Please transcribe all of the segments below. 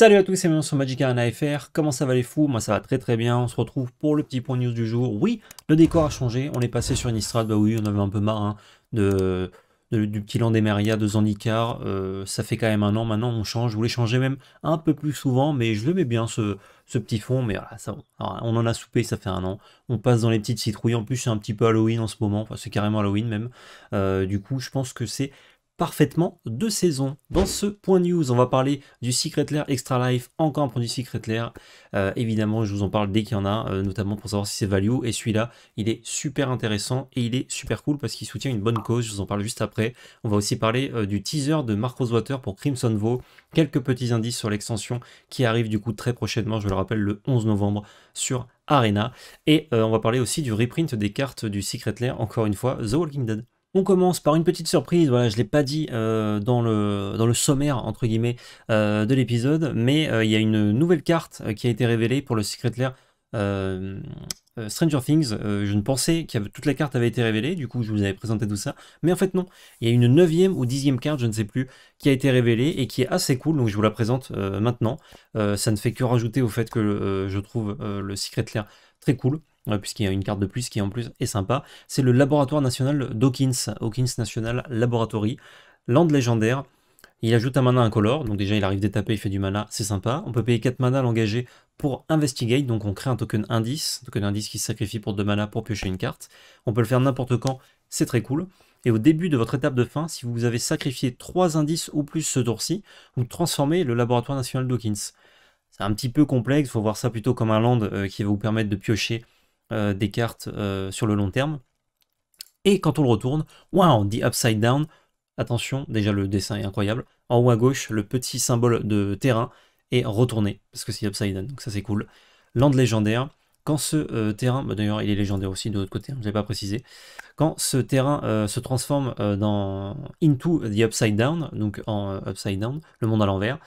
Salut à tous, c'est Manon sur Magic Arena FR. Comment ça va les fous Moi ça va très très bien. On se retrouve pour le petit point news du jour. Oui, le décor a changé. On est passé sur une strade. Bah oui, on avait un peu marre hein, de, du petit land meria de Zandikar. Euh, ça fait quand même un an maintenant. On change. Je voulais changer même un peu plus souvent, mais je le mets bien ce, petit fond. Mais voilà, ça, on en a soupé. Ça fait un an. On passe dans les petites citrouilles. En plus, c'est un petit peu Halloween en ce moment. Enfin, c'est carrément Halloween même. Euh, du coup, je pense que c'est parfaitement de saison. Dans ce point news, on va parler du Secret Lair Extra Life, encore un produit Secret Lair. Euh, évidemment, je vous en parle dès qu'il y en a, euh, notamment pour savoir si c'est value. Et celui-là, il est super intéressant et il est super cool parce qu'il soutient une bonne cause. Je vous en parle juste après. On va aussi parler euh, du teaser de Marcos Water pour Crimson Vow. Quelques petits indices sur l'extension qui arrive du coup très prochainement, je le rappelle, le 11 novembre sur Arena. Et on va parler aussi du reprint des cartes du Secret Lair, encore une fois, The Walking Dead. On commence par une petite surprise, voilà, je ne l'ai pas dit euh, dans, le, dans le sommaire, entre guillemets, euh, de l'épisode, mais euh, il y a une nouvelle carte qui a été révélée pour le Secret Lair Stranger Things. je ne pensais que toute la carte avait été révélée, du coup je vous avais présenté tout ça, mais en fait non. Il y a une neuvième ou dixième carte, je ne sais plus, qui a été révélée et qui est assez cool, donc je vous la présente maintenant. ça ne fait que rajouter au fait que je trouve le Secret Lair très cool puisqu'il y a une carte de plus qui en plus est sympa, c'est le laboratoire national d'Hawkins, Hawkins National Laboratory, land légendaire. Il ajoute un mana incolore, donc déjà il arrive d'étaper, il fait du mana, c'est sympa. On peut payer 4 mana à l'engager pour investigate, donc on crée un token indice, token indice qui se sacrifie pour 2 mana pour piocher une carte. On peut le faire n'importe quand, c'est très cool. Et au début de votre étape de fin, si vous avez sacrifié 3 indices ou plus ce tour-ci, vous transformez le laboratoire national d'Hawkins. C'est un petit peu complexe, il faut voir ça plutôt comme un land euh, qui va vous permettre de piocher euh, des cartes euh, sur le long terme. Et quand on le retourne, waouh, dit upside down. Attention, déjà le dessin est incroyable. En haut à gauche, le petit symbole de terrain est retourné, parce que c'est upside down, donc ça c'est cool. Land légendaire, quand ce euh, terrain, bah, d'ailleurs il est légendaire aussi de l'autre côté, hein, je ne l'ai pas précisé, quand ce terrain se transforme dans into the upside down, donc en upside down, le monde à l'envers,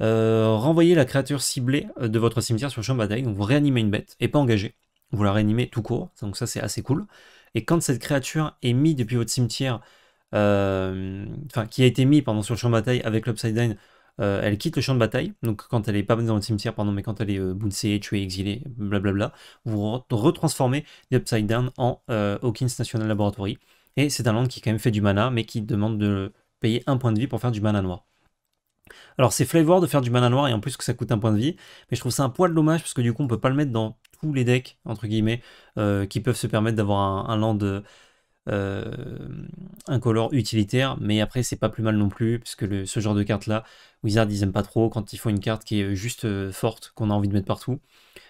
renvoyez la créature ciblée de votre cimetière sur le champ de bataille, donc vous réanimez une bête et pas engagée vous la réanimez tout court, donc ça c'est assez cool. Et quand cette créature est mise depuis votre cimetière, euh, enfin qui a été mise pendant sur le champ de bataille avec l'Upside Down, euh, elle quitte le champ de bataille, donc quand elle est pas dans le cimetière, pardon, mais quand elle est euh, bouncée, tuée, exilée, blablabla, vous retransformez l'Upside Down en Hawkins National Laboratory. Et c'est un land qui quand même fait du mana, mais qui demande de payer un point de vie pour faire du mana noir. Alors c'est flavor de faire du mana noir et en plus que ça coûte un point de vie, mais je trouve ça un poil dommage parce que du coup on peut pas le mettre dans les decks, entre guillemets, euh, qui peuvent se permettre d'avoir un, un, euh, color utilitaire, mais après c'est pas plus mal non plus, puisque le, ce genre de carte là, Wizard ils aiment pas trop quand ils font une carte qui est juste euh, forte, qu'on a envie de mettre partout.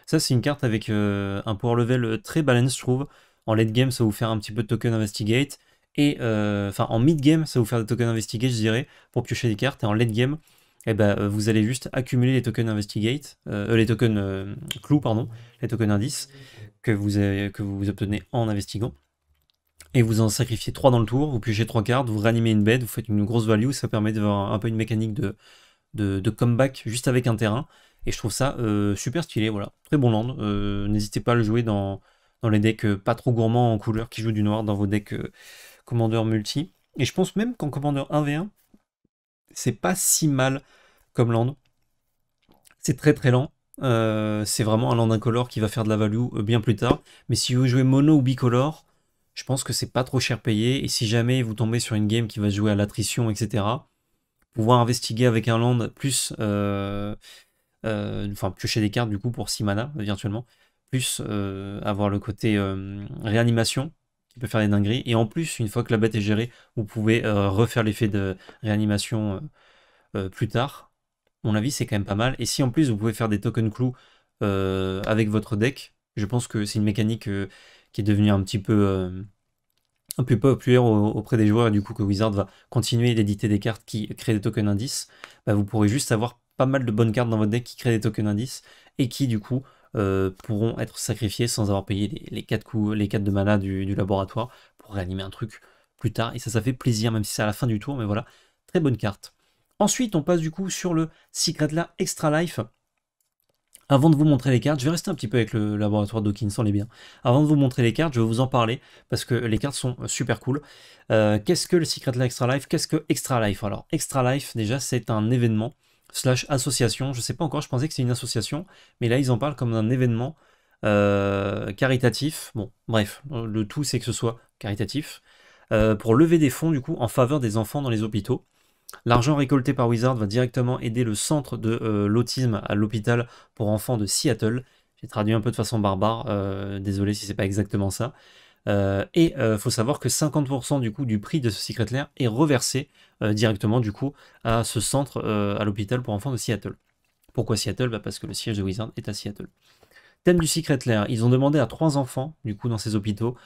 Ça c'est une carte avec un power level très balance je trouve. En late game ça vous faire un petit peu de token investigate, et enfin en mid game ça vous faire de token investigate je dirais, pour piocher des cartes, et en late game eh ben, euh, vous allez juste accumuler les tokens investigate, euh, euh, les tokens clou pardon, les tokens indices que vous, que vous obtenez en investiguant. Et vous en sacrifiez 3 dans le tour, vous piochez 3 cartes, vous réanimez une bête, vous faites une grosse value, ça permet d'avoir un, peu une mécanique de, de, comeback juste avec un terrain. Et je trouve ça super stylé, voilà. Très bon land. N'hésitez pas à le jouer dans, dans les decks pas trop gourmands en couleur qui jouent du noir, dans vos decks commandeur multi. Et je pense même qu'en commandeur 1v1, c'est pas si mal comme land. C'est très très lent. Euh, c'est vraiment un land incolore qui va faire de la value euh, bien plus tard. Mais si vous jouez mono ou bicolore, je pense que c'est pas trop cher payé. Et si jamais vous tombez sur une game qui va jouer à l'attrition, etc., pouvoir investiguer avec un land plus. Euh, enfin, piocher des cartes du coup pour 6 mana virtuellement, plus avoir le côté réanimation qui peut faire des dingueries. Et en plus, une fois que la bête est gérée, vous pouvez euh, refaire l'effet de réanimation euh, euh, plus tard. mon avis, c'est quand même pas mal. Et si en plus vous pouvez faire des tokens clous avec votre deck, je pense que c'est une mécanique qui est devenue un petit peu un peu populaire auprès des joueurs et du coup que Wizard va continuer d'éditer des cartes qui créent des tokens indices, bah, vous pourrez juste avoir pas mal de bonnes cartes dans votre deck qui créent des tokens indices et qui du coup euh, pourront être sacrifiés sans avoir payé les, les 4 coups, les quatre de mana du, laboratoire pour réanimer un truc plus tard. Et ça, ça fait plaisir, même si c'est à la fin du tour, mais voilà, très bonne carte. Ensuite, on passe du coup sur le Secret La Extra Life. Avant de vous montrer les cartes, je vais rester un petit peu avec le laboratoire Dawkins, on les bien. Avant de vous montrer les cartes, je vais vous en parler parce que les cartes sont super cool. Euh, qu'est-ce que le Secret La Extra Life Qu'est-ce que Extra Life Alors, Extra Life, déjà, c'est un événement slash association. Je ne sais pas encore, je pensais que c'est une association, mais là ils en parlent comme d'un événement euh, caritatif. Bon, bref, euh, le tout c'est que ce soit caritatif. Euh, pour lever des fonds du coup en faveur des enfants dans les hôpitaux. L'argent récolté par Wizard va directement aider le centre de l'autisme à l'hôpital pour enfants de Seattle. J'ai traduit un peu de façon barbare, désolé si c'est pas exactement ça. Euh, et il euh, faut savoir que 50% du coup du prix de ce Secret Lair est reversé euh, directement du coup à ce centre, à l'hôpital pour enfants de Seattle. Pourquoi Seattle bah, Parce que le siège de Wizard est à Seattle. Thème du Secret Lair, ils ont demandé à trois enfants, du coup, dans ces hôpitaux,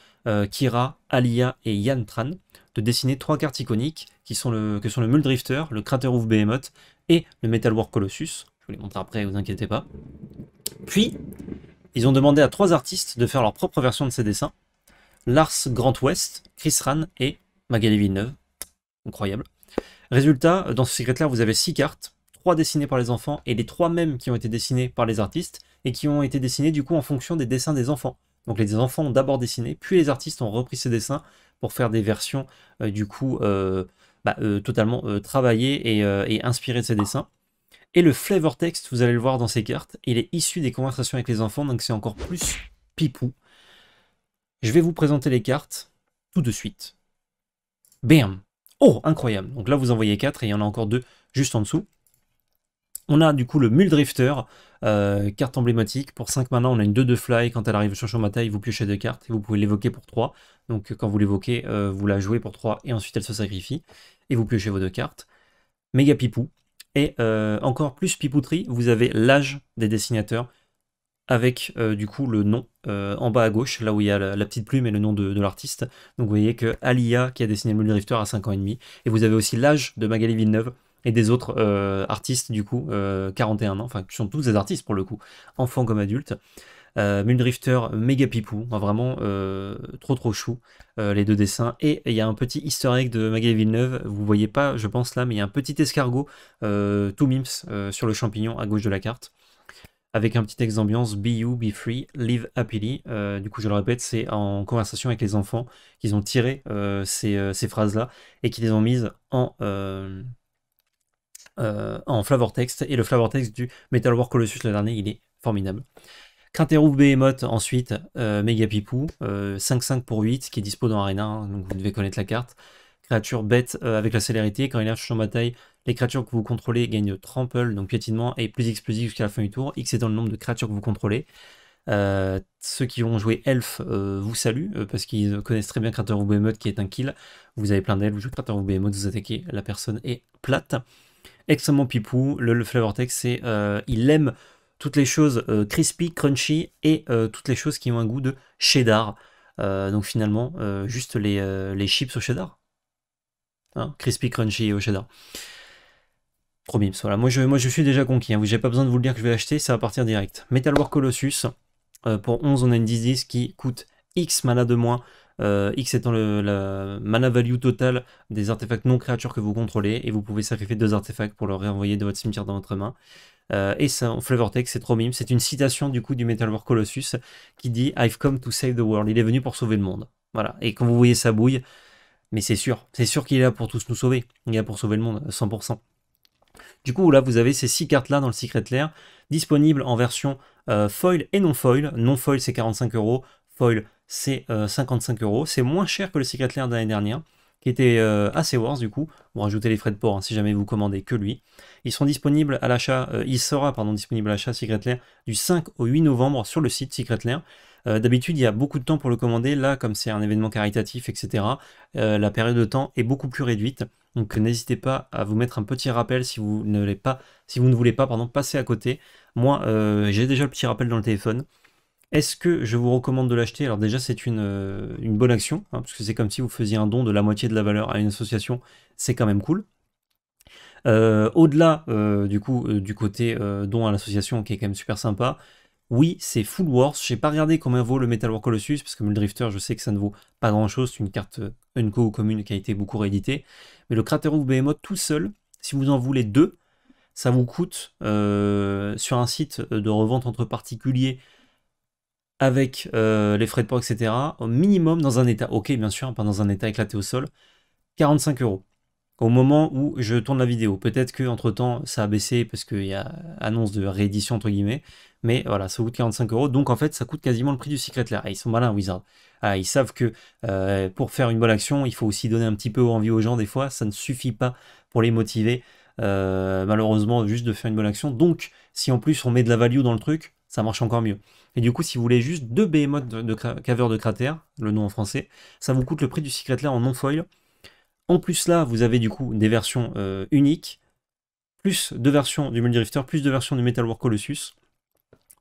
Kira, Alia et Yann Tran, de dessiner trois cartes iconiques, qui sont le, que sont le Muldrifter, le of Behemoth et le War Colossus. Je vous les montre après, vous inquiétez pas. Puis, ils ont demandé à trois artistes de faire leur propre version de ces dessins, Lars Grant West, Chris Ran et Magali Villeneuve. Incroyable. Résultat, dans ce secret-là, vous avez 6 cartes, 3 dessinées par les enfants et les 3 mêmes qui ont été dessinées par les artistes et qui ont été dessinées du coup en fonction des dessins des enfants. Donc les enfants ont d'abord dessiné, puis les artistes ont repris ces dessins pour faire des versions euh, du coup euh, bah, euh, totalement travaillées et, et, inspirées de ces dessins. Et le flavor text, vous allez le voir dans ces cartes, il est issu des conversations avec les enfants, donc c'est encore plus pipou. Je vais vous présenter les cartes tout de suite. Bam Oh, incroyable Donc là, vous en voyez 4 et il y en a encore deux juste en dessous. On a du coup le Muldrifter, Drifter, euh, carte emblématique. Pour 5 mana, on a une 2 de fly. Quand elle arrive sur bataille, vous piochez 2 cartes et vous pouvez l'évoquer pour 3. Donc quand vous l'évoquez, euh, vous la jouez pour 3 et ensuite elle se sacrifie. Et vous piochez vos deux cartes. Méga Pipou. Et euh, encore plus Pipouterie, vous avez l'âge des dessinateurs avec euh, du coup le nom euh, en bas à gauche, là où il y a la, petite plume et le nom de, l'artiste. Donc vous voyez que Alia qui a dessiné le Drifter à 5 ans et demi. Et vous avez aussi l'âge de Magali Villeneuve et des autres euh, artistes du coup, 41 ans, enfin qui sont tous des artistes pour le coup, enfants comme adultes. Euh, Drifter, méga pipou, hein, vraiment trop trop chou les deux dessins. Et il y a un petit easter egg de Magali Villeneuve, vous voyez pas je pense là, mais il y a un petit escargot tout mims sur le champignon à gauche de la carte avec un petit texte d'ambiance Be You, Be Free, Live Happily. Euh, du coup, je le répète, c'est en conversation avec les enfants qu'ils ont tiré euh, euh, ces, phrases-là et qu'ils les ont mises en, en flavor text. Et le flavor text du Metal War Colossus, le dernier, il est formidable. Crateroof Behemoth, ensuite, Megapipou, 5-5 pour 8, qui est dispo dans Arena, hein, donc vous devez connaître la carte créatures bêtes euh, avec la célérité. Quand il arrive en bataille, les créatures que vous contrôlez gagnent trample, donc piétinement, et plus explosif jusqu'à la fin du tour, X étant le nombre de créatures que vous contrôlez. Euh, ceux qui ont joué Elf euh, vous saluent parce qu'ils connaissent très bien Crater ou Behemoth qui est un kill. Vous avez plein d'elfes, vous jouez Crater ou Behemoth, vous attaquez, la personne est plate. Extrêmement pipou, le, Flavor Text, c'est il aime toutes les choses crispy, crunchy et toutes les choses qui ont un goût de cheddar. donc finalement, juste les, les chips au cheddar, Hein, crispy, crunchy et au cheddar. Promis, voilà. Moi je, suis déjà conquis, hein. Vous j'ai pas besoin de vous le dire que je vais l'acheter, ça va partir direct. Metal War Colossus, euh, pour 11 on a une 10-10 qui coûte X mana de moins, euh, X étant le, la mana value total des artefacts non créatures que vous contrôlez, et vous pouvez sacrifier deux artefacts pour leur renvoyer de votre cimetière dans votre main. Euh, et ça, Flavor Text, c'est trop mime, c'est une citation du coup du Metal War Colossus qui dit I've come to save the world, il est venu pour sauver le monde. Voilà, et quand vous voyez sa bouille, mais c'est sûr, c'est sûr qu'il est là pour tous nous sauver. Il est là pour sauver le monde, 100%. Du coup, là, vous avez ces 6 cartes-là dans le Secret Lair, disponibles en version euh, foil et non foil. Non foil, c'est 45 euros. Foil, c'est 55 euh, euros. C'est moins cher que le Secret Lair de l'année dernière, qui était euh, assez worse du coup. Vous rajoutez les frais de port hein, si jamais vous commandez que lui. Ils sont disponibles à l'achat, il sera pardon, disponible à l'achat Secret Lair du 5 au 8 novembre sur le site Secret Lair. Euh, d'habitude, il y a beaucoup de temps pour le commander. Là, comme c'est un événement caritatif, etc., euh, la période de temps est beaucoup plus réduite. Donc n'hésitez pas à vous mettre un petit rappel si vous ne, pas, si vous ne voulez pas pardon, passer à côté. Moi, euh, j'ai déjà le petit rappel dans le téléphone. Est-ce que je vous recommande de l'acheter Alors déjà, c'est une, bonne action, hein, parce que c'est comme si vous faisiez un don de la moitié de la valeur à une association. C'est quand même cool. Au-delà du coup du côté don à l'association qui est quand même super sympa, oui, c'est Full Wars. Je n'ai pas regardé combien vaut le Metal War Colossus, parce que le Drifter, je sais que ça ne vaut pas grand-chose. C'est une carte euh, Unco ou commune qui a été beaucoup rééditée. Mais le Crater of Behemoth tout seul, si vous en voulez deux, ça vous coûte euh, sur un site euh, de revente entre particuliers avec les frais de port, etc. Au minimum, dans un état ok, bien sûr, hein, pas dans un état éclaté au sol, 45 euros. Au moment où je tourne la vidéo, peut-être que entre temps ça a baissé parce qu'il y a annonce de réédition entre guillemets, mais voilà, ça coûte 45 euros, donc en fait, ça coûte quasiment le prix du Secret Lair. ils sont malins, Wizard. Ah, ils savent que euh, pour faire une bonne action, il faut aussi donner un petit peu envie aux gens, des fois, ça ne suffit pas pour les motiver, euh, malheureusement, juste de faire une bonne action. Donc, si en plus on met de la value dans le truc, ça marche encore mieux. Et du coup, si vous voulez juste deux behemoths de, de caveur de cratère, le nom en français, ça vous coûte le prix du Secret Lair en non-foil. En plus, là, vous avez du coup des versions euh, uniques, plus deux versions du Mulderifter, plus deux versions du War Colossus.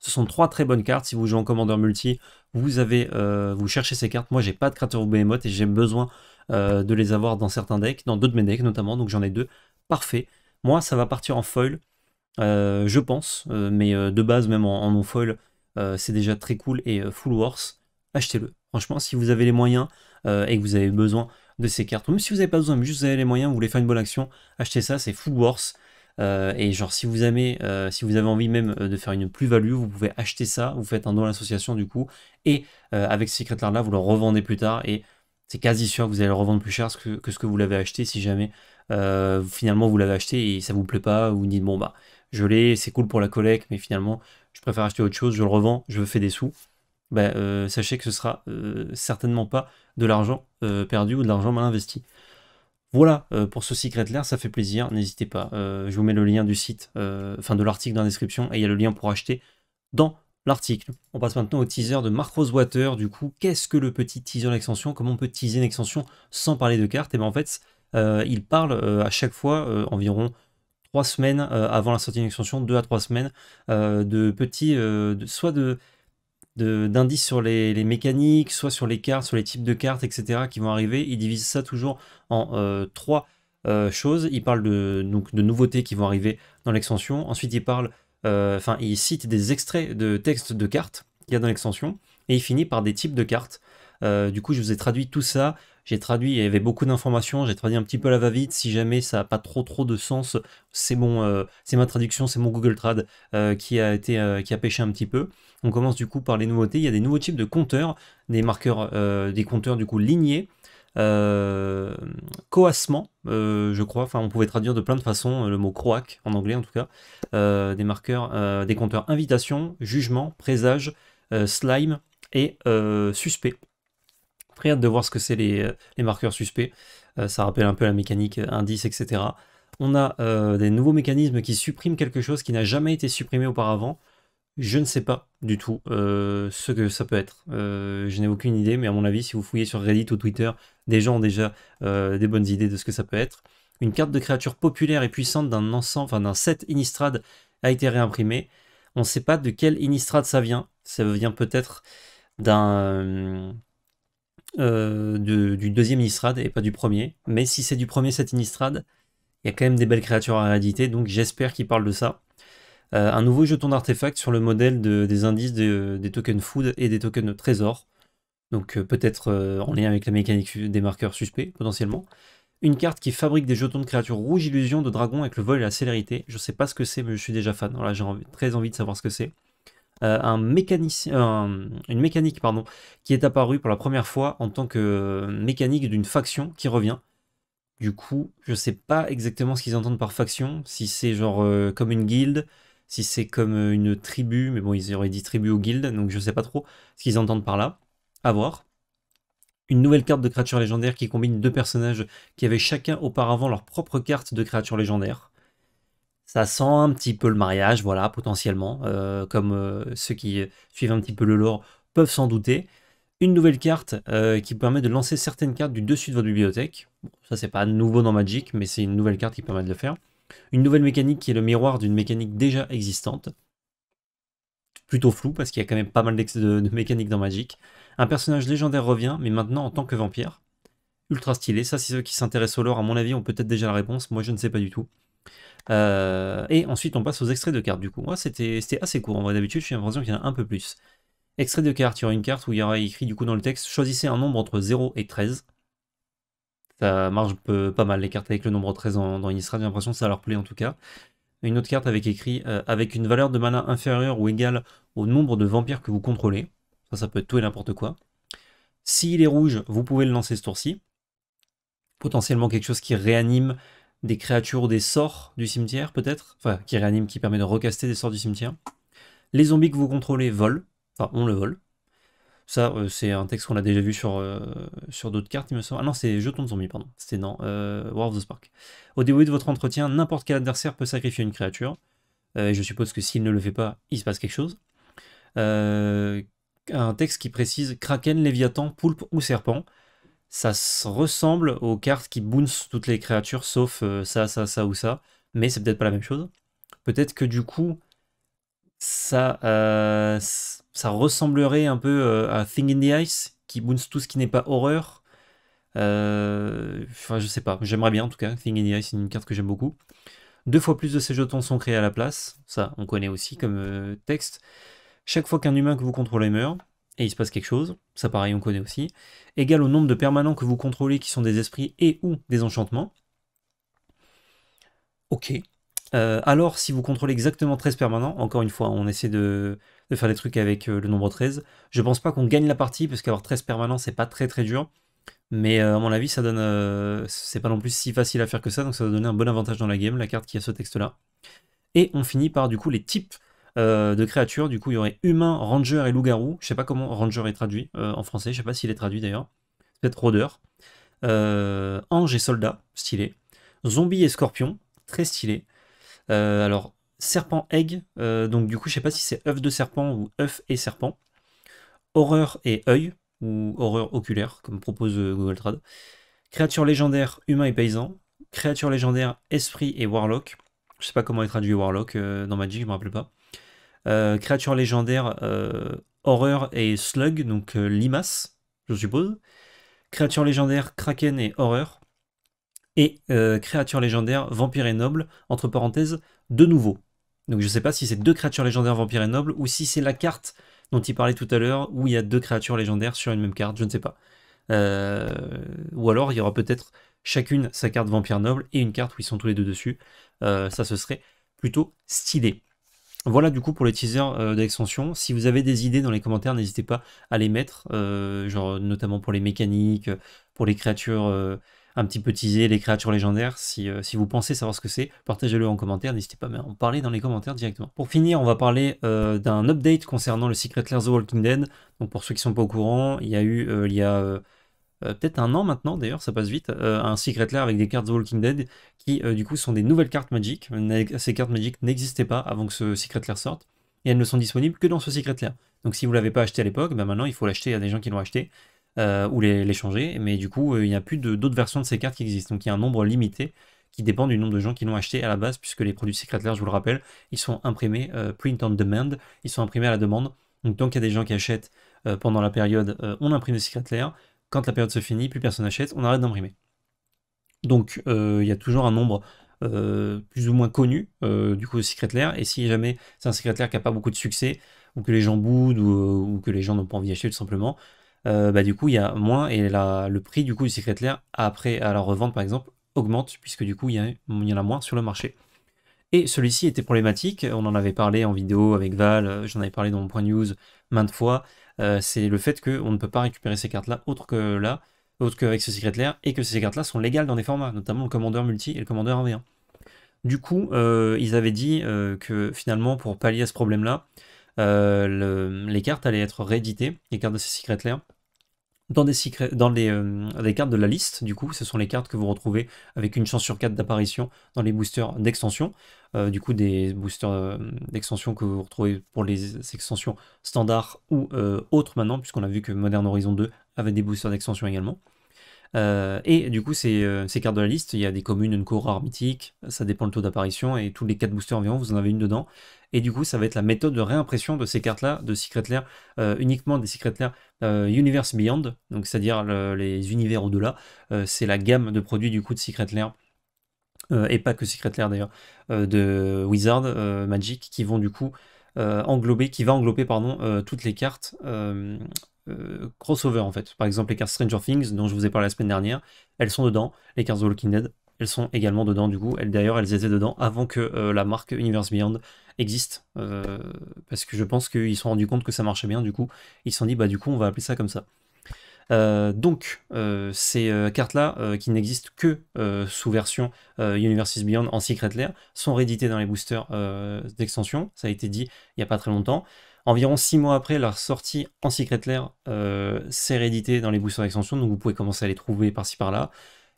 Ce sont trois très bonnes cartes. Si vous jouez en commandeur multi, vous avez, euh, vous cherchez ces cartes. Moi, j'ai pas de cratère ou behemoth et j'ai besoin euh, de les avoir dans certains decks, dans d'autres de mes decks notamment. Donc j'en ai deux. Parfait. Moi, ça va partir en foil, euh, je pense. mais de base, même en, non foil, c'est déjà très cool et full Wars, Achetez-le. Franchement, si vous avez les moyens et que vous avez besoin de ces cartes, même si vous n'avez pas besoin, mais juste vous avez les moyens, vous voulez faire une bonne action, achetez ça. C'est full worth. Euh, et genre si vous aimez, euh, si vous avez envie même euh, de faire une plus-value, vous pouvez acheter ça, vous faites un don à l'association du coup, et avec ces secret là, vous le revendez plus tard et c'est quasi sûr que vous allez le revendre plus cher que, ce que vous l'avez acheté si jamais finalement vous l'avez acheté et ça vous plaît pas, ou vous dites bon bah je l'ai, c'est cool pour la collecte, mais finalement je préfère acheter autre chose, je le revends, je fais des sous. Bah, sachez que ce sera certainement pas de l'argent perdu ou de l'argent mal investi. Voilà euh, pour ce Secret Lair, ça fait plaisir, n'hésitez pas. Euh, je vous mets le lien du site, euh, enfin de l'article dans la description, et il y a le lien pour acheter dans l'article. On passe maintenant au teaser de Mark Rosewater. Du coup, qu'est-ce que le petit teaser d'extension Comment on peut teaser une extension sans parler de cartes Et eh bien en fait, il parle à chaque fois environ trois semaines avant la sortie d'une extension, deux à trois semaines, de petits, soit de d'indices sur les, mécaniques, soit sur les cartes, sur les types de cartes, etc. qui vont arriver. Il divise ça toujours en euh, trois euh, choses. Il parle de, donc, de nouveautés qui vont arriver dans l'extension. Ensuite, il parle, euh, enfin, il cite des extraits de textes de cartes qu'il y a dans l'extension. Et il finit par des types de cartes. du coup, je vous ai traduit tout ça. J'ai traduit, il y avait beaucoup d'informations, j'ai traduit un petit peu à la va-vite. Si jamais ça n'a pas trop trop de sens, c'est euh, c'est ma traduction, c'est mon Google Trad euh, qui a été, euh, qui a pêché un petit peu. On commence du coup par les nouveautés. Il y a des nouveaux types de compteurs, des marqueurs, des compteurs du coup lignés. Euh, coassement, je crois. Enfin, on pouvait traduire de plein de façons le mot croac en anglais en tout cas. des marqueurs, des compteurs invitation, jugement, présage, slime et suspect hâte de voir ce que c'est les, euh, marqueurs suspects. Euh, ça rappelle un peu la mécanique euh, indice, etc. On a des nouveaux mécanismes qui suppriment quelque chose qui n'a jamais été supprimé auparavant. Je ne sais pas du tout ce que ça peut être. je n'ai aucune idée, mais à mon avis, si vous fouillez sur Reddit ou Twitter, des gens ont déjà des bonnes idées de ce que ça peut être. Une carte de créature populaire et puissante d'un ensemble, enfin d'un set Innistrad a été réimprimée. On ne sait pas de quel Innistrad ça vient. Ça vient peut-être d'un euh, du, deuxième Innistrad et pas du premier. Mais si c'est du premier cet Innistrad, il y a quand même des belles créatures à rééditer, donc j'espère qu'il parle de ça. Euh, un nouveau jeton d'artefact sur le modèle des indices des tokens food et des tokens de trésor. Donc euh, peut-être en lien avec la mécanique des marqueurs suspects, potentiellement. Une carte qui fabrique des jetons de créatures rouges illusion de dragon avec le vol et la célérité. Je sais pas ce que c'est, mais je suis déjà fan. Alors j'ai très envie de savoir ce que c'est. Euh, un une mécanique pardon, qui est apparue pour la première fois en tant que mécanique d'une faction qui revient. Du coup, je ne sais pas exactement ce qu'ils entendent par faction, si c'est genre euh, comme une guilde, si c'est comme euh, une tribu, mais bon, ils auraient dit tribu ou guilde, donc je ne sais pas trop ce qu'ils entendent par là. A voir. Une nouvelle carte de créature légendaire qui combine deux personnages qui avaient chacun auparavant leur propre carte de créature légendaire ça sent un petit peu le mariage, voilà, potentiellement, euh, comme euh, ceux qui suivent un petit peu le lore peuvent s'en douter. Une nouvelle carte euh, qui permet de lancer certaines cartes du dessus de votre bibliothèque. ça, c'est pas nouveau dans Magic, mais c'est une nouvelle carte qui permet de le faire. Une nouvelle mécanique qui est le miroir d'une mécanique déjà existante. Plutôt flou, parce qu'il y a quand même pas mal de, de mécaniques dans Magic. Un personnage légendaire revient, mais maintenant en tant que vampire ultra stylé. Ça, c'est ceux qui s'intéressent au lore, à mon avis, ont peut-être déjà la réponse. Moi, je ne sais pas du tout. Euh, et ensuite, on passe aux extraits de cartes, du coup. Moi, c'était assez court. En vrai, d'habitude, j'ai l'impression qu'il y en a un peu plus. Extrait de carte, il y aura une carte où il y aura écrit, du coup, dans le texte, choisissez un nombre entre 0 et 13. Ça marche pas mal, les cartes avec le nombre 13 dans Innistrad, j'ai l'impression que ça leur plaît, en tout cas. Une autre carte avec écrit, euh, avec une valeur de mana inférieure ou égale au nombre de vampires que vous contrôlez. Ça, ça peut être tout et n'importe quoi. S'il est rouge, vous pouvez le lancer ce tour-ci. Potentiellement quelque chose qui réanime des créatures ou des sorts du cimetière, peut-être. Enfin, qui réanime, qui permet de recaster des sorts du cimetière. Les zombies que vous contrôlez volent. Enfin, on le vole. Ça, euh, c'est un texte qu'on a déjà vu sur, euh, sur d'autres cartes, il me semble. Ah non, c'est Jetons de zombies, pardon. C'était dans euh, War of the Spark. Au début de votre entretien, n'importe quel adversaire peut sacrifier une créature. et je suppose que s'il ne le fait pas, il se passe quelque chose. un texte qui précise Kraken, Léviathan, Poulpe ou Serpent ça ressemble aux cartes qui boons toutes les créatures sauf euh, ça, ça, ça ou ça. Mais c'est peut-être pas la même chose. Peut-être que du coup, ça, euh, ça ressemblerait un peu euh, à Thing in the Ice, qui bounce tout ce qui n'est pas horreur. enfin, je sais pas, j'aimerais bien en tout cas. Thing in the Ice, c'est une carte que j'aime beaucoup. Deux fois plus de ces jetons sont créés à la place, ça on connaît aussi comme texte. Chaque fois qu'un humain que vous contrôlez meurt, et il se passe quelque chose, ça pareil on connaît aussi, égal au nombre de permanents que vous contrôlez qui sont des esprits et ou des enchantements. Ok. Euh, alors si vous contrôlez exactement 13 permanents, encore une fois on essaie de, faire des trucs avec euh, le nombre 13, je pense pas qu'on gagne la partie parce qu'avoir 13 permanents c'est pas très très dur. Mais euh, à mon avis, ça donne, c'est pas non plus si facile à faire que ça, donc ça va donner un bon avantage dans la game, la carte qui a ce texte-là. Et on finit par du coup les types euh, de créatures. Du coup, il y aurait humain, ranger et loup-garou. Je sais pas comment ranger est traduit euh, en français. Je sais pas s'il est traduit d'ailleurs. Peut-être rôdeur. Euh, ange et soldat, stylé. Zombie et scorpion, très stylé. alors, serpent egg. donc, du coup, je sais pas si c'est œuf de serpent ou œuf et serpent. Horreur et œil, ou horreur oculaire, comme propose Google Trad. Créature légendaire, humain et paysan. Créature légendaire, esprit et warlock. Je sais pas comment est traduit Warlock euh, dans Magic, je me rappelle pas. Euh, créature légendaire, euh, Horreur et Slug, donc Limace, je suppose. Créature légendaire, Kraken et Horreur. Et créature légendaire, Vampire et Noble, entre parenthèses, de nouveau. Donc je sais pas si c'est deux créatures légendaires, Vampire et Noble, ou si c'est la carte dont il parlait tout à l'heure, où il y a deux créatures légendaires sur une même carte, je ne sais pas. ou alors il y aura peut-être chacune sa carte vampire noble et une carte où ils sont tous les deux dessus. Euh, ça, ce serait plutôt stylé. Voilà du coup pour les teasers euh, d'extension. Si vous avez des idées dans les commentaires, n'hésitez pas à les mettre, euh, genre notamment pour les mécaniques, pour les créatures un petit peu teasées, les créatures légendaires. Si, si vous pensez savoir ce que c'est, partagez-le en commentaire. N'hésitez pas à en parler dans les commentaires directement. Pour finir, on va parler d'un update concernant le Secret Lair The Walking Dead. Donc pour ceux qui ne sont pas au courant, il y a eu il y a euh, peut-être un an maintenant d'ailleurs, ça passe vite, euh, un Secret Lair avec des cartes Walking Dead qui euh, du coup sont des nouvelles cartes Magic. Ces cartes Magic n'existaient pas avant que ce Secret Lair sorte et elles ne sont disponibles que dans ce Secret Lair. Donc si vous ne l'avez pas acheté à l'époque, bah, maintenant il faut l'acheter à des gens qui l'ont acheté ou les, changer mais du coup il n'y a plus d'autres versions de ces cartes qui existent. Donc il y a un nombre limité qui dépend du nombre de gens qui l'ont acheté à la base, puisque les produits Secret Lair, je vous le rappelle, ils sont imprimés print on demand, ils sont imprimés à la demande. Donc tant qu'il y a des gens qui achètent pendant la période, on imprime des Secret Lair quand la période se finit, plus personne n'achète, on arrête d'imprimer. Donc euh, il y a toujours un nombre euh, plus ou moins connu euh, du coup de Secret Lair. Et si jamais c'est un Secret Lair qui n'a pas beaucoup de succès, ou que les gens boudent, ou, que les gens n'ont pas envie d'acheter tout simplement, bah, du coup il y a moins et le prix du coup du Secret Lair après à la revente par exemple augmente puisque du coup il y, il y en a moins sur le marché. Et celui-ci était problématique, on en avait parlé en vidéo avec Val, j'en avais parlé dans mon point news maintes fois, euh, c'est le fait qu'on ne peut pas récupérer ces cartes-là autre que là, autre qu'avec ce Secret Lair, et que ces cartes-là sont légales dans des formats, notamment le commandeur multi et le commandeur 1 1 Du coup, euh, ils avaient dit euh, que finalement, pour pallier à ce problème-là, les cartes allaient être rééditées, les cartes de ce Secret Lair, dans, des euh, les, cartes de la liste, du coup, ce sont les cartes que vous retrouvez avec une chance sur 4 d'apparition dans les boosters d'extension. Euh, du coup, des boosters euh, d'extension que vous retrouvez pour les extensions standard ou autres maintenant, puisqu'on a vu que Modern Horizon 2 avait des boosters d'extension également. et du coup, ces, ces, cartes de la liste, il y a des communes, une cour rare mythique, ça dépend le taux d'apparition, et tous les 4 boosters environ, vous en avez une dedans. Et du coup, ça va être la méthode de réimpression de ces cartes-là, de Secret Lair, uniquement des Secret Lair euh, Universe Beyond, donc c'est-à-dire les univers au-delà, euh, c'est la gamme de produits du coup de Secret Lair, euh, et pas que Secret Lair d'ailleurs, de Wizard Magic, qui vont du coup englober, qui va englober pardon, toutes les cartes crossover en fait. Par exemple les cartes Stranger Things dont je vous ai parlé la semaine dernière, elles sont dedans, les cartes The Walking Dead, elles sont également dedans du coup. D'ailleurs, elles étaient dedans avant que euh, la marque Universe Beyond existe. Euh, parce que je pense qu'ils se sont rendus compte que ça marchait bien, du coup. Ils se sont dit, bah du coup, on va appeler ça comme ça. Euh, donc, ces cartes-là, qui n'existent que sous version Universes Beyond en Secret Lair, sont rééditées dans les boosters d'extension. Ça a été dit il n'y a pas très longtemps. Environ 6 mois après leur sortie en Secret Lair, c'est réédité dans les boosters d'extension. Donc, vous pouvez commencer à les trouver par-ci par-là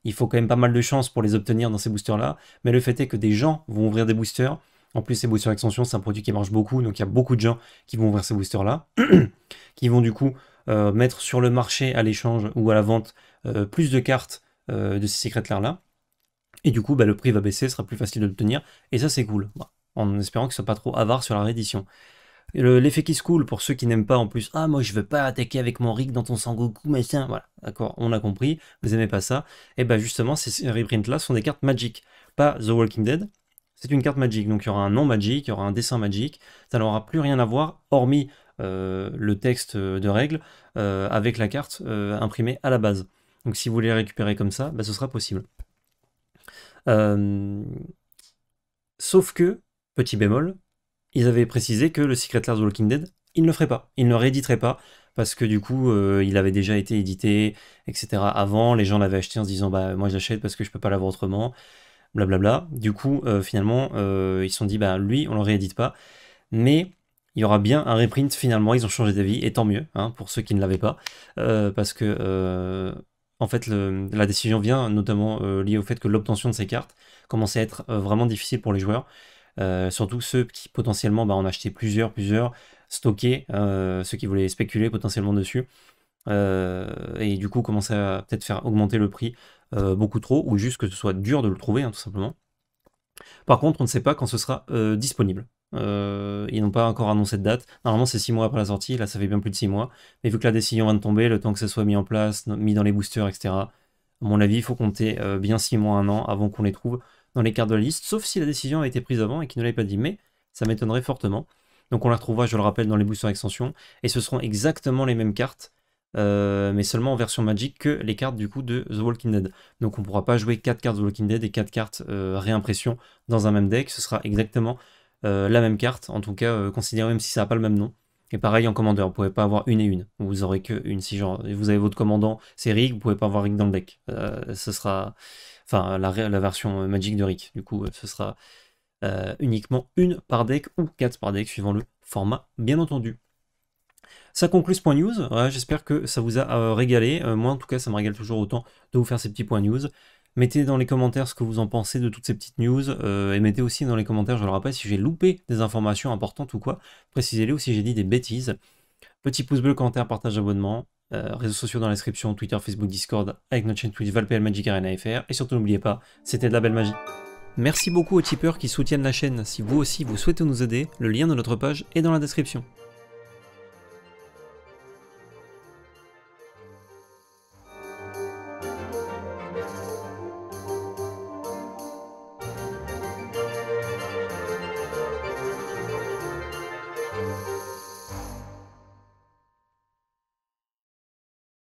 il faut quand même pas mal de chance pour les obtenir dans ces boosters-là. Mais le fait est que des gens vont ouvrir des boosters. En plus, ces boosters extensions, c'est un produit qui marche beaucoup, donc il y a beaucoup de gens qui vont ouvrir ces boosters-là, qui vont du coup euh, mettre sur le marché à l'échange ou à la vente euh, plus de cartes euh, de ces secrets là Et du coup, bah, le prix va baisser, sera plus facile d'obtenir. et ça c'est cool, en espérant qu'ils ce soient pas trop avares sur la réédition. L'effet qui se coule, pour ceux qui n'aiment pas en plus, ah moi je veux pas attaquer avec mon rig dans ton Sangoku, mais tiens, voilà, d'accord, on a compris, vous aimez pas ça. Et eh bien, justement, ces reprints là sont des cartes magiques. pas The Walking Dead, c'est une carte magique. donc il y aura un nom magique, il y aura un dessin magique. ça n'aura plus rien à voir, hormis euh, le texte euh, de règles, euh, avec la carte imprimée à la base. Donc si vous voulez récupérer comme ça, ben, ce sera possible. Sauf que, petit bémol, ils avaient précisé que le Secret Lars de Walking Dead, ils ne le feraient pas, ils ne rééditeraient pas, parce que du coup, euh, il avait déjà été édité, etc. Avant, les gens l'avaient acheté en se disant, bah moi j'achète parce que je peux pas l'avoir autrement, blablabla. Du coup, euh, finalement, euh, ils se sont dit, bah lui, on le réédite pas, mais il y aura bien un reprint finalement, ils ont changé d'avis, et tant mieux, hein, pour ceux qui ne l'avaient pas, parce que... en fait, la décision vient notamment liée au fait que l'obtention de ces cartes commençait à être vraiment difficile pour les joueurs. Euh, surtout ceux qui potentiellement bah, en achetaient plusieurs, plusieurs, stockés, euh, ceux qui voulaient spéculer potentiellement dessus, euh, et du coup commencer à peut-être faire augmenter le prix beaucoup trop, ou juste que ce soit dur de le trouver, hein, tout simplement. Par contre, on ne sait pas quand ce sera disponible. ils n'ont pas encore annoncé de date. Normalement, c'est 6 mois après la sortie. Là, ça fait bien plus de 6 mois. Mais vu que la décision vient de tomber, le temps que ça soit mis en place, mis dans les boosters, etc., à mon avis, il faut compter bien 6 mois, 1 an avant qu'on les trouve dans les cartes de la liste, sauf si la décision a été prise avant et qu'il ne l'avait pas dit, mais ça m'étonnerait fortement. Donc on la retrouvera, je le rappelle, dans les boosters extension, et ce seront exactement les mêmes cartes, euh, mais seulement en version Magic que les cartes du coup de The Walking Dead. Donc on ne pourra pas jouer 4 cartes The Walking Dead et 4 cartes euh, réimpression dans un même deck, ce sera exactement euh, la même carte, en tout cas considéré même si ça n'a pas le même nom. Et pareil en commandeur, vous ne pouvez pas avoir une et une. Vous aurez que une. Si genre vous avez votre commandant, c'est Rig, vous ne pouvez pas avoir Rick dans le deck. ce sera Enfin, la, version euh, Magic de Rick. Du coup, euh, ce sera euh, uniquement une par deck ou quatre par deck, suivant le format, bien entendu. Ça conclut ce point news. J'espère que ça vous a régalé. moi, en tout cas, ça me régale toujours autant de vous faire ces petits points news. Mettez dans les commentaires ce que vous en pensez de toutes ces petites news. et mettez aussi dans les commentaires, je le rappelle, si j'ai loupé des informations importantes ou quoi. Précisez-les ou si j'ai dit des bêtises. Petit pouce bleu, commentaire, partage, abonnement. Euh, réseaux sociaux dans la description, Twitter, Facebook, Discord, avec notre chaîne Twitch Valpel Magic Arena FR. Et surtout, n'oubliez pas, c'était de la belle magie. Merci beaucoup aux tipeurs qui soutiennent la chaîne. Si vous aussi vous souhaitez nous aider, le lien de notre page est dans la description.